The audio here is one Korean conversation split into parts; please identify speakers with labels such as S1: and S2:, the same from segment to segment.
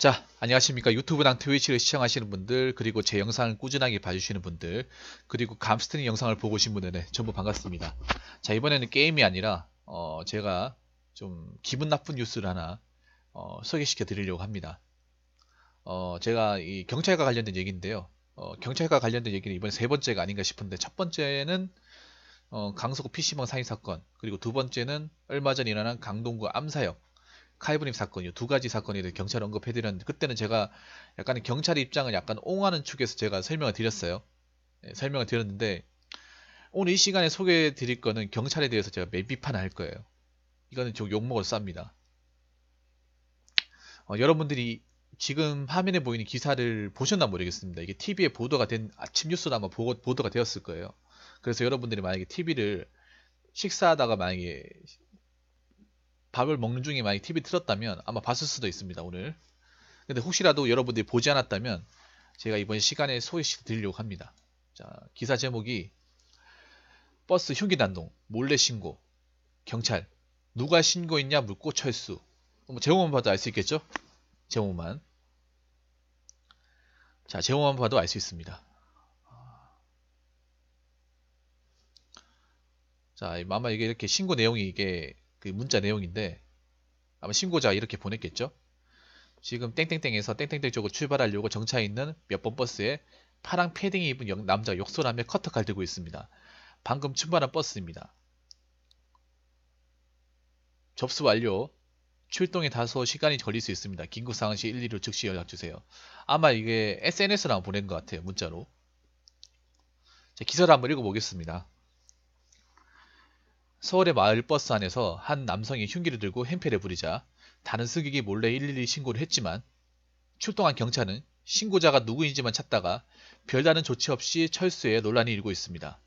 S1: 자, 안녕하십니까. 유튜브랑 트위치를 시청하시는 분들, 그리고 제 영상을 꾸준하게 봐주시는 분들, 그리고 감스트링 영상을 보고 오신 분들, 네, 전부 반갑습니다. 자, 이번에는 게임이 아니라, 어, 제가 좀 기분 나쁜 뉴스를 하나, 어, 소개시켜 드리려고 합니다. 어, 제가 이 경찰과 관련된 얘기인데요. 어, 경찰과 관련된 얘기는 이번에 세 번째가 아닌가 싶은데, 첫 번째는, 어, 강서구 PC방 사인 사건, 그리고 두 번째는 얼마 전 일어난 강동구 암사역, 카이브림 사건 이두 요 가지 사건이 경찰 언급해드렸는데 그때는 제가 약간 경찰 입장을 약간 옹하는 축에서 제가 설명을 드렸어요. 네, 설명을 드렸는데 오늘 이 시간에 소개해 드릴 거는 경찰에 대해서 제가 맵비판을 할 거예요. 이거는 좀 욕먹을 쌉니다. 어, 여러분들이 지금 화면에 보이는 기사를 보셨나 모르겠습니다. 이게 TV에 보도가 된 아침 뉴스로 아마 보도가 되었을 거예요. 그래서 여러분들이 만약에 TV를 식사하다가 만약에 밥을 먹는 중에 만약 TV 틀었다면 아마 봤을 수도 있습니다 오늘. 근데 혹시라도 여러분들이 보지 않았다면 제가 이번 시간에 소개시 드리려고 합니다. 자 기사 제목이 버스 흉기 난동 몰래 신고 경찰 누가 신고했냐 묻고 철수. 뭐 제목만 봐도 알 수 있겠죠? 제목만. 자 제목만 봐도 알 수 있습니다. 자, 아마 이게 이렇게 신고 내용이 이게 그 문자 내용인데 아마 신고자 이렇게 보냈겠죠? 지금 땡땡땡에서 땡땡땡 쪽으로 출발하려고 정차해 있는 몇 번 버스에 파랑 패딩 입은 남자 욕설하며 커터칼 들고 있습니다. 방금 출발한 버스입니다. 접수 완료. 출동에 다소 시간이 걸릴 수 있습니다. 긴급 상황 시 112로 즉시 연락주세요. 아마 이게 SNS랑 보낸 것 같아요. 문자로. 기사를 한번 읽어보겠습니다. 서울의 마을버스 안에서 한 남성이 흉기를 들고 행패를 부리자 다른 승객이 몰래 112 신고를 했지만 출동한 경찰은 신고자가 누구인지만 찾다가 별다른 조치 없이 철수해 논란이 일고 있습니다.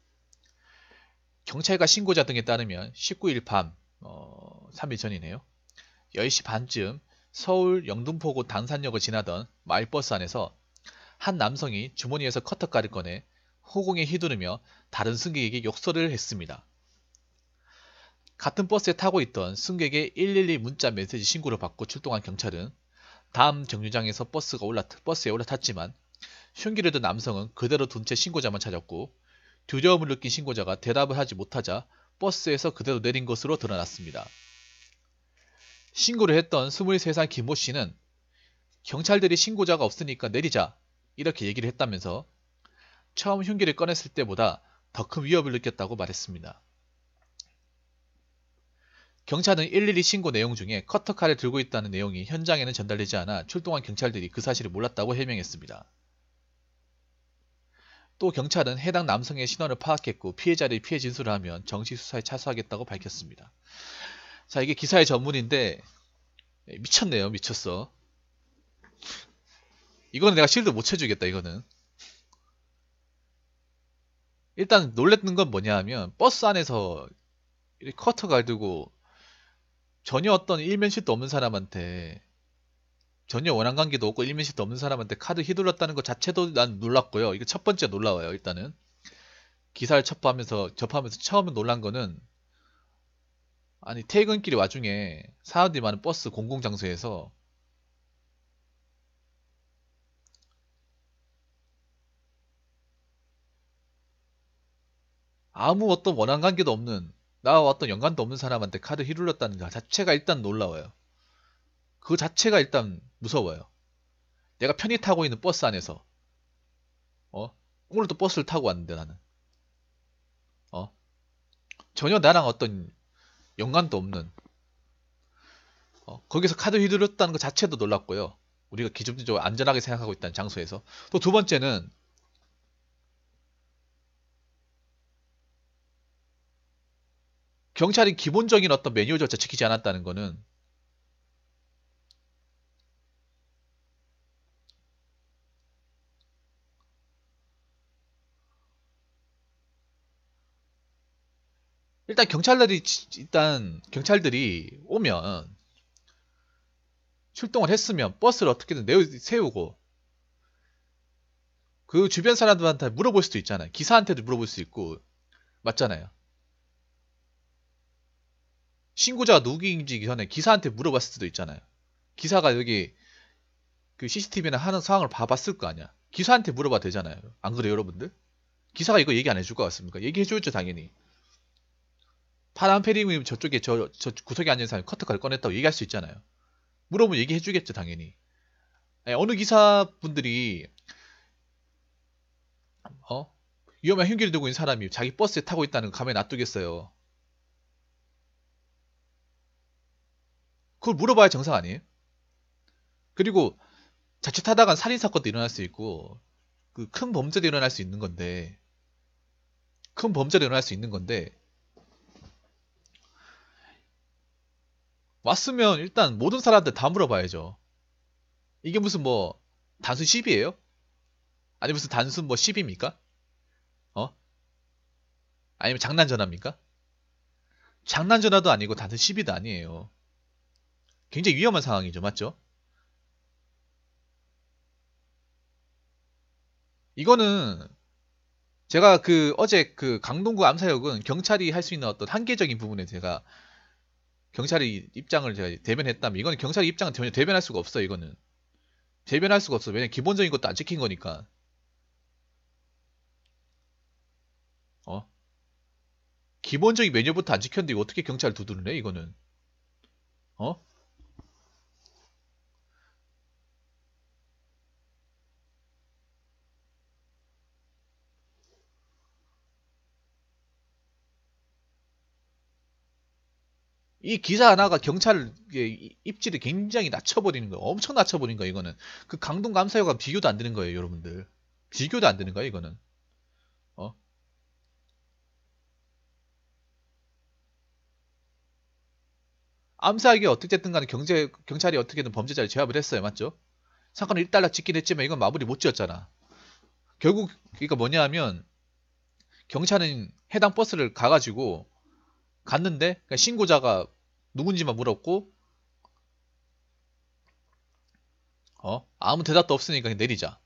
S1: 경찰과 신고자 등에 따르면 19일 밤, 어, 3일 전이네요. 10시 반쯤 서울 영등포구 당산역을 지나던 마을버스 안에서 한 남성이 주머니에서 커터칼을 꺼내 호공에 휘두르며 다른 승객에게 욕설을 했습니다. 같은 버스에 타고 있던 승객의 112 문자 메시지 신고를 받고 출동한 경찰은 다음 정류장에서 버스가 올라 버스에 올라탔지만 흉기를 든 남성은 그대로 둔 채 신고자만 찾았고 두려움을 느낀 신고자가 대답을 하지 못하자 버스에서 그대로 내린 것으로 드러났습니다. 신고를 했던 23살 김모 씨는 경찰들이 신고자가 없으니까 내리자 이렇게 얘기를 했다면서 처음 흉기를 꺼냈을 때보다 더 큰 위협을 느꼈다고 말했습니다. 경찰은 112 신고 내용 중에 커터칼을 들고 있다는 내용이 현장에는 전달되지 않아 출동한 경찰들이 그 사실을 몰랐다고 해명했습니다. 또 경찰은 해당 남성의 신원을 파악했고 피해자들이 피해 진술을 하면 정식 수사에 차수하겠다고 밝혔습니다. 자 이게 기사의 전문인데 예, 미쳤네요 미쳤어. 이거는 내가 실드 못 쳐주겠다 이거는. 일단 놀랬는 건 뭐냐 하면 버스 안에서 커터가 들고 전혀 어떤 일면식도 없는 사람한테 전혀 원한 관계도 없고 일면식도 없는 사람한테 카드 휘둘렀다는 것 자체도 난 놀랐고요. 이거 첫 번째 놀라워요. 일단은 기사를 첩보하면서 접하면서 처음 에 놀란 거는 아니 퇴근길 와중에 사람들이 많은 버스 공공 장소에서 아무 어떤 원한 관계도 없는 나와 어떤 연관도 없는 사람한테 카드 휘둘렀다는 것 그 자체가 일단 놀라워요. 그 자체가 일단 무서워요. 내가 편히 타고 있는 버스 안에서 어? 오늘도 버스를 타고 왔는데 나는 어? 전혀 나랑 어떤 연관도 없는 어? 거기서 카드 휘둘렀다는 것 자체도 놀랐고요. 우리가 기준적으로 안전하게 생각하고 있다는 장소에서 또 두 번째는 경찰이 기본적인 어떤 매뉴얼 조차 지키지 않았다는 거는 일단 경찰들이 일단 경찰들이 오면 출동을 했으면 버스를 어떻게든 내 세우고 그 주변 사람들한테 물어볼 수도 있잖아요. 기사한테도 물어볼 수 있고 맞잖아요. 신고자가 누구인지 전에 기사한테 물어봤을 수도 있잖아요. 기사가 여기 그 CCTV나 하는 상황을 봐봤을 거 아니야. 기사한테 물어봐도 되잖아요. 안 그래요, 여러분들? 기사가 이거 얘기 안 해줄 것 같습니까? 얘기해 줘야죠, 당연히. 파란 페리미 저쪽에 저, 저 구석에 앉은 사람이 커터칼 꺼냈다고 얘기할 수 있잖아요. 물어보면 얘기해 주겠죠, 당연히. 아 어느 기사분들이 어? 위험한 흉기를 들고 있는 사람이 자기 버스에 타고 있다는 거 가만히 놔두겠어요. 그걸 물어봐야 정상 아니에요? 그리고 자칫하다간 살인 사건도 일어날 수 있고 그 큰 범죄도 일어날 수 있는 건데 큰 범죄도 일어날 수 있는 건데 왔으면 일단 모든 사람들 다 물어봐야죠. 이게 무슨 뭐 단순 10이에요? 아니 무슨 단순 뭐 10입니까? 어? 아니면 장난 전화입니까? 장난 전화도 아니고 단순 10이도 아니에요. 굉장히 위험한 상황이죠. 맞죠? 이거는 제가 그 어제 그 강동구 암사역은 경찰이 할 수 있는 어떤 한계적인 부분에 제가 경찰이 입장을 제가 대변했다면 이거는 경찰의 입장은 전혀 대변할 수가 없어 이거는 대변할 수가 없어 왜냐 면 기본적인 것도 안 지킨 거니까 어 기본적인 메뉴부터 안 지켰는데 어떻게 경찰 두드리네 이거는 어이 기사 하나가 경찰 예, 입지를 굉장히 낮춰버리는 거예요. 엄청 낮춰버린 거예요. 이거는 그 강동 감사여가 비교도 안 되는 거예요, 여러분들. 비교도 안 되는 거예요, 이거는. 어? 암살이 어떻게든 간에 경제, 경찰이 어떻게든 범죄자를 제압을 했어요. 맞죠? 사건을 1달러 짓긴 했지만 이건 마무리 못 지었잖아. 결국 그러니까 뭐냐 하면 경찰은 해당 버스를 가가지고 갔는데 그러니까 신고자가 누군지만 물었고 어? 아무 대답도 없으니까 그냥 내리자.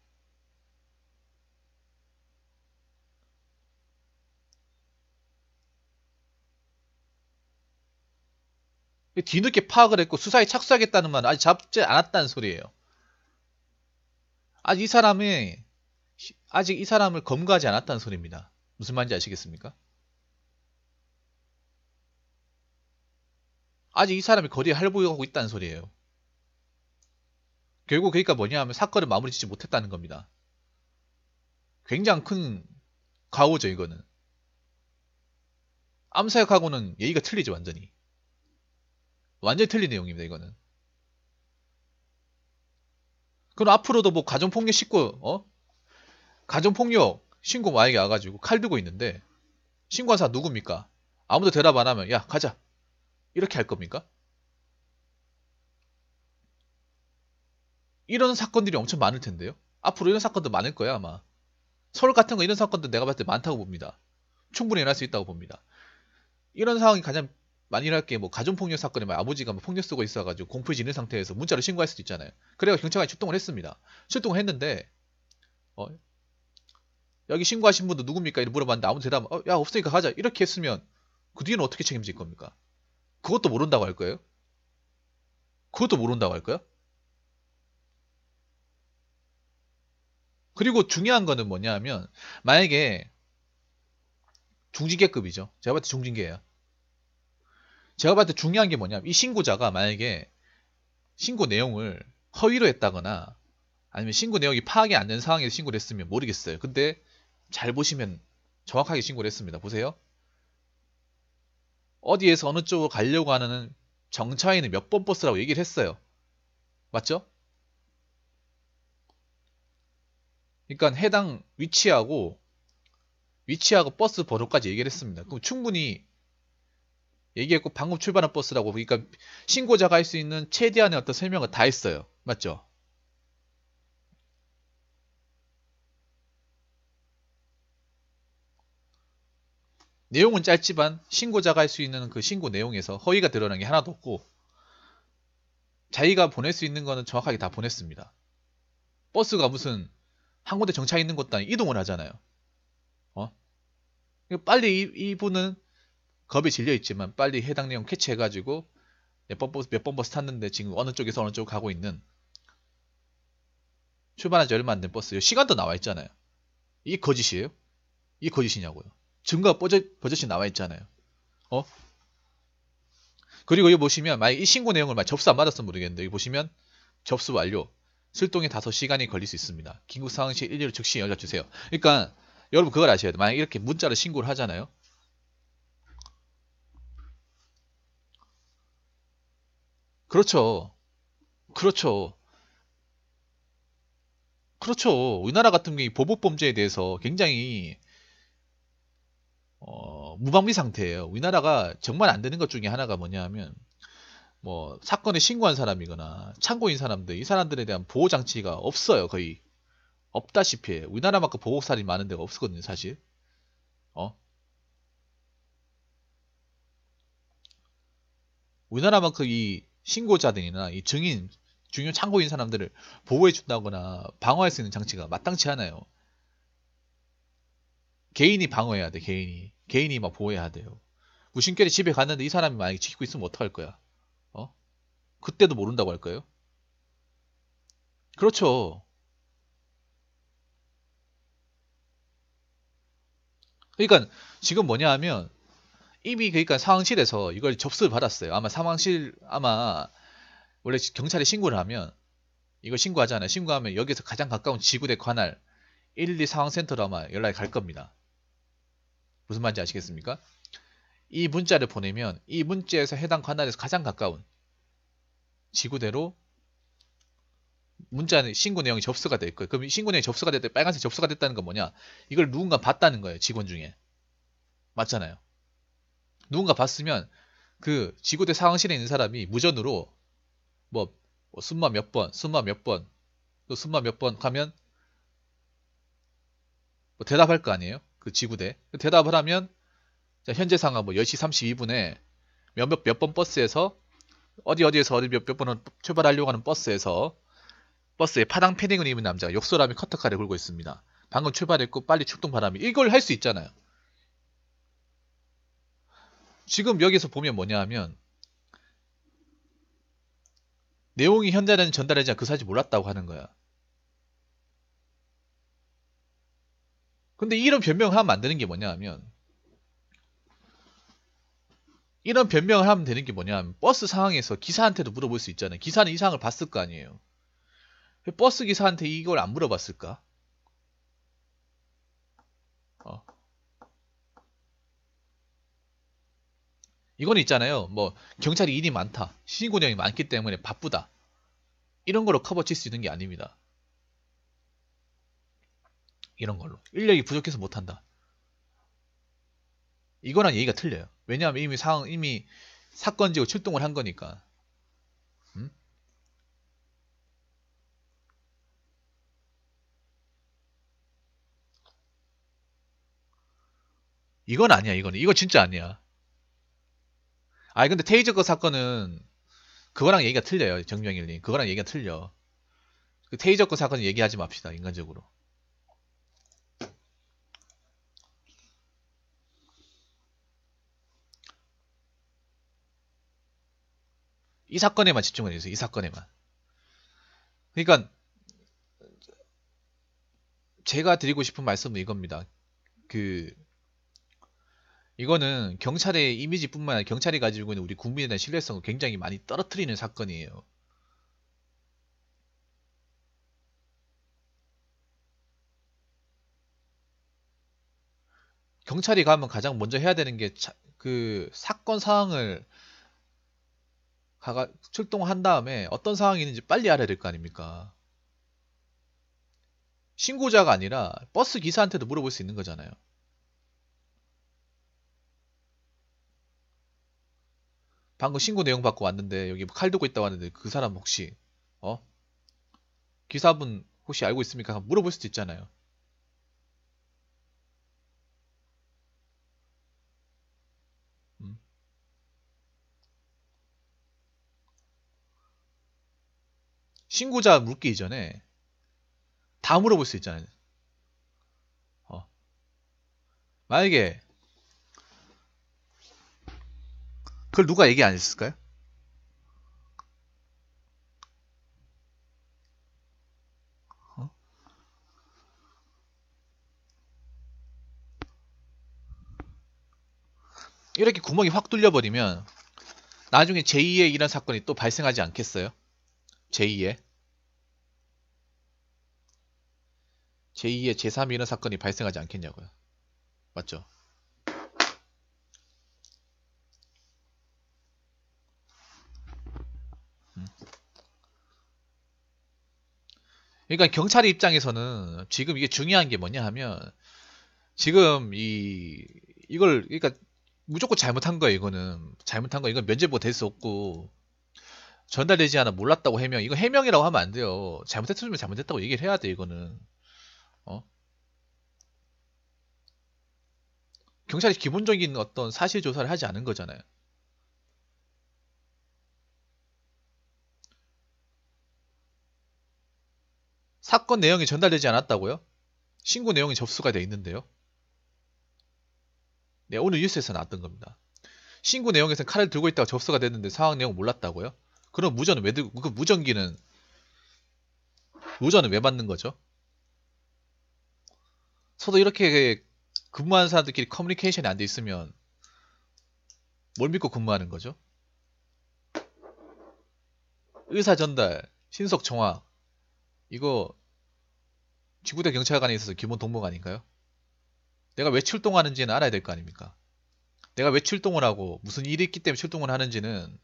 S1: 뒤늦게 파악을 했고 수사에 착수하겠다는 말은 아직 잡지 않았다는 소리예요. 아직 이 사람이 아직 이 사람을 검거하지 않았다는 소리입니다. 무슨 말인지 아시겠습니까? 아직 이 사람이 거대에 할부하고 있다는 소리예요. 결국 그러니까 뭐냐 하면 사건을 마무리 짓지 못했다는 겁니다. 굉장히 큰가오죠 이거는. 암사역하고는 얘기가 틀리지 완전히. 완전히 틀린 내용입니다 이거는. 그럼 앞으로도 뭐 가정폭력 어? 신고 어? 가정폭력 신고 만약에 와가지고 칼 들고 있는데 신고한 사람 누굽니까? 아무도 대답 안 하면 야 가자 이렇게 할 겁니까? 이런 사건들이 엄청 많을 텐데요. 앞으로 이런 사건도 많을 거야 아마. 서울 같은 거 이런 사건도 내가 봤을 때 많다고 봅니다. 충분히 일어날 수 있다고 봅니다. 이런 상황이 가장 많이 일어날 게뭐 가정폭력 사건에 막 아버지가 뭐 폭력 쓰고 있어가지고 공포에 지는 상태에서 문자로 신고할 수도 있잖아요. 그래서 경찰관이 출동을 했습니다. 출동을 했는데 어, 여기 신고하신 분도 누굽니까? 이렇게 물어봤는데 아무 대답 어, 야 없으니까 가자 이렇게 했으면 그 뒤에는 어떻게 책임질 겁니까? 그것도 모른다고 할 거예요? 그것도 모른다고 할 거야? 그리고 중요한 거는 뭐냐 하면 만약에 중징계급이죠. 제가 봤을 때 중징계예요. 제가 봤을 때 중요한 게 뭐냐면 이 신고자가 만약에 신고 내용을 허위로 했다거나 아니면 신고 내용이 파악이 안 된 상황에서 신고를 했으면 모르겠어요. 근데 잘 보시면 정확하게 신고를 했습니다. 보세요. 어디에서 어느 쪽으로 가려고 하는 정차에는 몇 번 버스라고 얘기를 했어요. 맞죠? 그러니까 해당 위치하고 위치하고 버스 번호까지 얘기를 했습니다. 그럼 충분히 얘기했고 방금 출발한 버스라고 그러니까 신고자가 할 수 있는 최대한의 어떤 설명을 다 했어요. 맞죠? 내용은 짧지만 신고자가 할 수 있는 그 신고 내용에서 허위가 드러난 게 하나도 없고 자기가 보낼 수 있는 거는 정확하게 다 보냈습니다. 버스가 무슨 한 곳에 정차 있는 것도 아니고 이동을 하잖아요. 어? 그러니까 빨리 이, 분은 겁에 질려 있지만 빨리 해당 내용 캐치해가지고 몇 번 버스, 몇 번 버스 탔는데 지금 어느 쪽에서 어느 쪽 가고 있는 출발한 지 얼마 안 된 버스 시간도 나와 있잖아요. 이 거짓이에요? 이 거짓이냐고요. 증거가 버젓, 버젓이 나와 있잖아요. 어? 그리고 여기 보시면 만약 이 신고 내용을 접수 안 받았으면 모르겠는데 여기 보시면 접수 완료. 출동에 5시간이 걸릴 수 있습니다. 긴급 상황 시 112로 즉시 연락 주세요. 그러니까 여러분 그걸 아셔야 돼요. 만약 이렇게 문자로 신고를 하잖아요. 그렇죠. 그렇죠. 그렇죠. 우리나라 같은 경우 에 보복 범죄에 대해서 굉장히 어, 무방비 상태예요. 우리나라가 정말 안 되는 것 중에 하나가 뭐냐하면 뭐 사건에 신고한 사람이거나 참고인 사람들 이 사람들에 대한 보호 장치가 없어요 거의 없다시피 해요. 우리나라만큼 보복살이 많은 데가 없거든요 었 사실 어 우리나라만큼 이 신고자들이나 이 증인 중요 참고인 사람들을 보호해 준다거나 방어할 수 있는 장치가 마땅치 않아요 개인이 방어해야 돼 개인이 개인이 막 보호해야 돼요 무신결에 집에 갔는데 이 사람이 만약에 지키고 있으면 어떡할 거야 어 그때도 모른다고 할 거예요 그렇죠 그러니까 지금 뭐냐 하면 이미 그러니까 상황실에서 이걸 접수를 받았어요 아마 상황실 아마 원래 경찰에 신고를 하면 이걸 신고하잖아요 신고하면 여기서 가장 가까운 지구대 관할 112 상황센터로 아마 연락이 갈 겁니다 무슨 말인지 아시겠습니까? 이 문자를 보내면 이 문자에서 해당 관할에서 가장 가까운 지구대로 문자는 신고 내용이 접수가 될 거예요. 그럼 신고 내용이 접수가 됐다. 빨간색 접수가 됐다는 건 뭐냐? 이걸 누군가 봤다는 거예요. 직원 중에. 맞잖아요. 누군가 봤으면 그 지구대 상황실에 있는 사람이 무전으로 뭐 순마 뭐 몇 번, 순마 몇 번, 또 순마 몇 번 가면 뭐 대답할 거 아니에요? 그 지구대. 대답을 하면 현재 상황 뭐 10시 32분에 몇몇 몇 번 버스에서 어디 어디에서 어디 몇몇 번은 출발하려고 하는 버스에서 버스에 파랑 패딩을 입은 남자가 욕설함이 커터카를 굴고 있습니다. 방금 출발했고 빨리 출동 바람이 이걸 할 수 있잖아요. 지금 여기서 보면 뭐냐 하면 내용이 현재는 전달되지 않그 사실 몰랐다고 하는 거야. 근데 이런 변명을 하면 안 되는 게 뭐냐 하면 이런 변명을 하면 되는 게 뭐냐 하면 버스 상황에서 기사한테도 물어볼 수 있잖아요. 기사는 이상을 봤을 거 아니에요. 버스 기사한테 이걸 안 물어봤을까? 어. 이건 있잖아요. 뭐 경찰이 일이 많다. 시신고령이 많기 때문에 바쁘다. 이런 거로 커버 칠 수 있는 게 아닙니다. 이런 걸로 인력이 부족해서 못한다 이거랑 얘기가 틀려요 왜냐하면 이미 상 이미 사건지고 출동을 한 거니까 응? 음? 이건 아니야 이건 이거 진짜 아니야 아니 근데 테이저 거 사건은 그거랑 얘기가 틀려요 정명일님 그거랑 얘기가 틀려 그 테이저거 사건 얘기하지 맙시다 인간적으로 이 사건에만 집중을 해주세요. 이 사건에만. 그러니까 제가 드리고 싶은 말씀은 이겁니다. 그 이거는 경찰의 이미지뿐만 아니라 경찰이 가지고 있는 우리 국민에 대한 신뢰성을 굉장히 많이 떨어뜨리는 사건이에요. 경찰이 가면 가장 먼저 해야 되는 게 그 사건 상황을 가가 출동한 다음에 어떤 상황이 있는지 빨리 알아야 될 거 아닙니까? 신고자가 아니라 버스 기사한테도 물어볼 수 있는 거잖아요. 방금 신고 내용 받고 왔는데 여기 뭐 칼 들고 있다 고하는데그 사람 혹시 어 기사분 혹시 알고 있습니까? 물어볼 수도 있잖아요. 신고자 묻기 이전에 다 물어볼 수 있잖아요. 어. 만약에 그걸 누가 얘기 안 했을까요? 어? 이렇게 구멍이 확 뚫려버리면 나중에 제2의 이런 사건이 또 발생하지 않겠어요? 제2의 제2의 제3의 이런 사건이 발생하지 않겠냐고요. 맞죠? 음. 그러니까 경찰 입장에서는 지금 이게 중요한 게 뭐냐 하면 지금 이 이걸 그러니까 무조건 잘못한 거예요 이거는 잘못한 거 이건 면제부 될 수 없고 전달되지 않아 몰랐다고 해명 이거 해명이라고 하면 안 돼요 잘못했으면 잘못했다고 얘기를 해야 돼 이거는 어? 경찰이 기본적인 어떤 사실 조사를 하지 않은 거잖아요. 사건 내용이 전달되지 않았다고요? 신고 내용이 접수가 돼 있는데요. 네, 오늘 뉴스에서 나왔던 겁니다. 신고 내용에서 칼을 들고 있다가 접수가 됐는데 상황 내용 몰랐다고요? 그럼 무전은 왜 들고, 그 무전기는 무전은 왜 받는 거죠? 서로 이렇게 근무하는 사람들끼리 커뮤니케이션이 안 돼 있으면 뭘 믿고 근무하는 거죠? 의사 전달, 신속 정화 이거 지구대 경찰관에 있어서 기본 동목 아닌가요? 내가 왜 출동하는지는 알아야 될 거 아닙니까? 내가 왜 출동을 하고 무슨 일이 있기 때문에 출동을 하는지는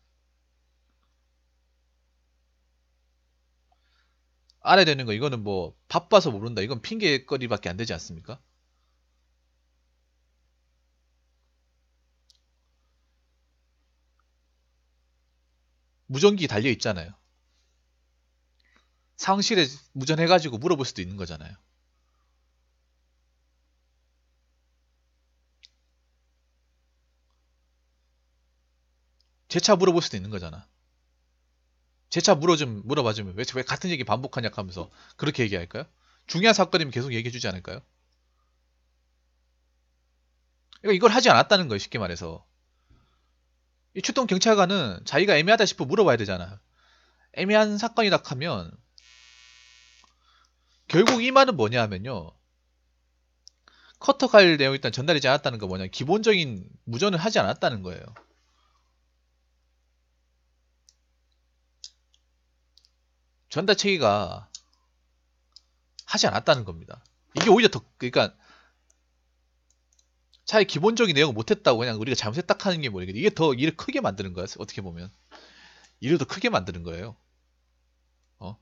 S1: 알아야 되는 거 이거는 뭐 바빠서 모른다 이건 핑계거리밖에 안 되지 않습니까? 무전기 달려 있잖아요. 상실에 무전해가지고 물어볼 수도 있는 거잖아요. 제 차 물어볼 수도 있는 거잖아. 제차 물어 좀 물어봐 주면 왜, 왜 같은 얘기 반복하냐 하면서 그렇게 얘기할까요? 중요한 사건이면 계속 얘기해 주지 않을까요? 그러니까 이걸 하지 않았다는 거예요. 쉽게 말해서. 이 출동 경찰관은 자기가 애매하다 싶어 물어봐야 되잖아. 애매한 사건이다 하면 결국 이 말은 뭐냐 하면요. 커터갈 내용이 일단 전달되지 않았다는 거 뭐냐. 기본적인 무전을 하지 않았다는 거예요. 전다체계가 하지 않았다는 겁니다. 이게 오히려 더 그러니까 차라리 기본적인 내용을 못했다고 그냥 우리가 잘못했다 하는 게 뭐냐 이게 더 일을 크게 만드는 거야 어떻게 보면 일을 더 크게 만드는 거예요. 어?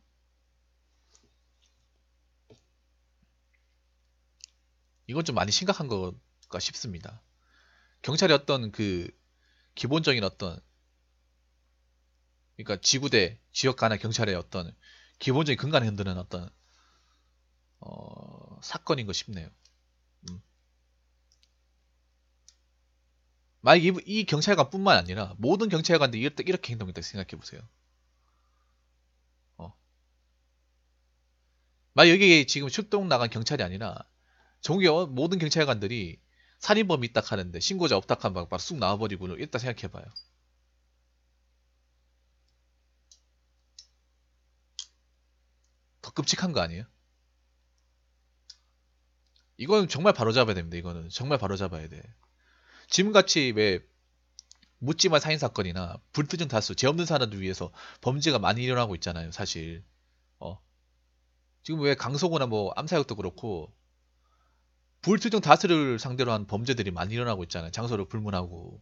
S1: 이건 좀 많이 심각한 거가 싶습니다. 경찰의 어떤 그 기본적인 어떤 그러니까 지구대 지역 간의 경찰의 어떤 기본적인 근간을 흔드는 어떤 어, 사건인 것 싶네요. 음. 만약 이, 이 경찰관뿐만 아니라 모든 경찰관들이 이렇게, 이렇게 행동했다 생각해 보세요. 어. 만약 여기 지금 출동 나간 경찰이 아니라 종교 모든 경찰관들이 살인범이 있다 하는데 신고자 없다 하면 바로 쑥 나와버리고 있다 생각해봐요. 더 끔찍한 거 아니에요? 이건 정말 바로잡아야 됩니다. 이거는 정말 바로잡아야 돼. 지금같이 왜 묻지마 사인 사건이나 불투정 다수 죄 없는 사람들 위해서 범죄가 많이 일어나고 있잖아요. 사실 어. 지금 왜 강서구나 뭐 암사역도 그렇고 불투정 다수를 상대로 한 범죄들이 많이 일어나고 있잖아요. 장소를 불문하고.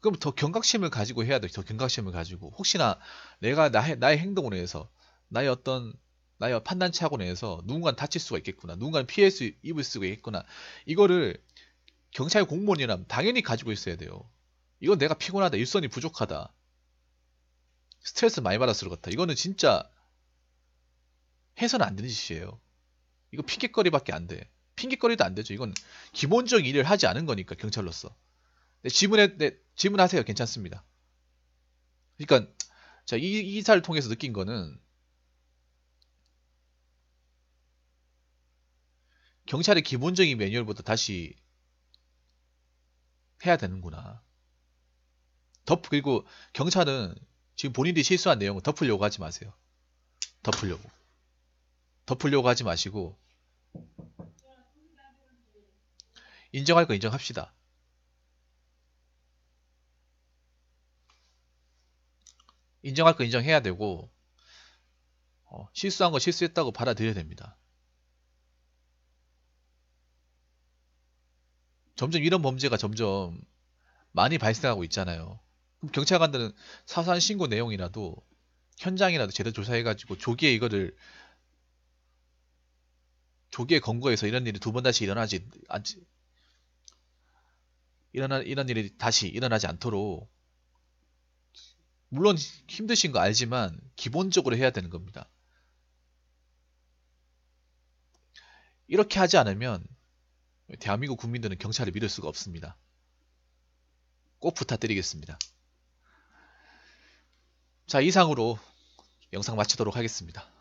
S1: 그럼 더 경각심을 가지고 해야 돼. 더 경각심을 가지고 혹시나 내가 나의, 나의 행동으로 해서 나의 어떤 나의 판단치하고 내에서 누군가는 다칠 수가 있겠구나. 누군가는 피해 수, 입을 수가 있겠구나. 이거를 경찰 공무원이라면 당연히 가지고 있어야 돼요. 이건 내가 피곤하다. 일선이 부족하다. 스트레스 많이 받았을 것같다 이거는 진짜 해서는 안 되는 짓이에요. 이거 핑계거리밖에 안 돼. 핑계거리도 안 되죠. 이건 기본적 일을 하지 않은 거니까 경찰로서. 네, 질문에 네, 질문하세요. 괜찮습니다. 그러니까 자, 이, 이사를 통해서 느낀 거는 경찰의 기본적인 매뉴얼부터 다시 해야 되는구나. 덮 그리고 경찰은 지금 본인이 실수한 내용을 덮으려고 하지 마세요. 덮으려고. 덮으려고 하지 마시고 인정할 거 인정합시다. 인정할 거 인정해야 되고 어, 실수한 거 실수했다고 받아들여야 됩니다. 점점 이런 범죄가 점점 많이 발생하고 있잖아요. 그럼 경찰관들은 사소 신고 내용이라도 현장이라도 제대로 조사해가지고 조기에 이거를 조기에 검거해서 이런 일이 두 번 다시 일어나지 않지 일어나 이런 일이 다시 일어나지 않도록 물론 힘드신 거 알지만 기본적으로 해야 되는 겁니다. 이렇게 하지 않으면 대한민국 국민들은 경찰을 믿을 수가 없습니다. 꼭 부탁드리겠습니다. 자, 이상으로 영상 마치도록 하겠습니다.